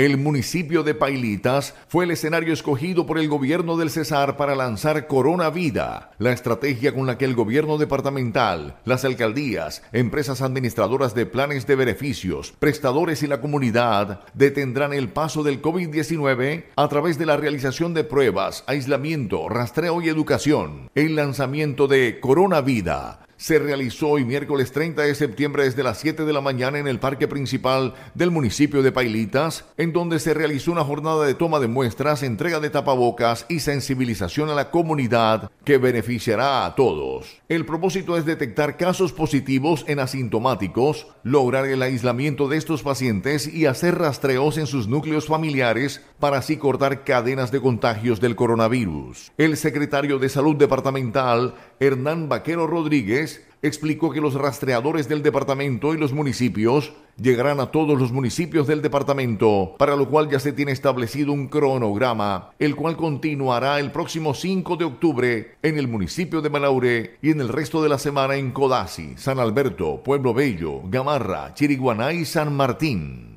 El municipio de Pailitas fue el escenario escogido por el gobierno del Cesar para lanzar Corona Vida, la estrategia con la que el gobierno departamental, las alcaldías, empresas administradoras de planes de beneficios, prestadores y la comunidad detendrán el paso del COVID-19 a través de la realización de pruebas, aislamiento, rastreo y educación. El lanzamiento de Corona Vida se realizó hoy miércoles 30 de septiembre desde las 7 de la mañana en el parque principal del municipio de Pailitas, en donde se realizó una jornada de toma de muestras, entrega de tapabocas y sensibilización a la comunidad que beneficiará a todos. El propósito es detectar casos positivos en asintomáticos, lograr el aislamiento de estos pacientes y hacer rastreos en sus núcleos familiares para así cortar cadenas de contagios del coronavirus. El secretario de Salud Departamental Hernán Vaquero Rodríguez, explicó que los rastreadores del departamento y los municipios llegarán a todos los municipios del departamento, para lo cual ya se tiene establecido un cronograma, el cual continuará el próximo 5 de octubre en el municipio de Malaure y en el resto de la semana en Codazzi, San Alberto, Pueblo Bello, Gamarra, Chiriguaná y San Martín.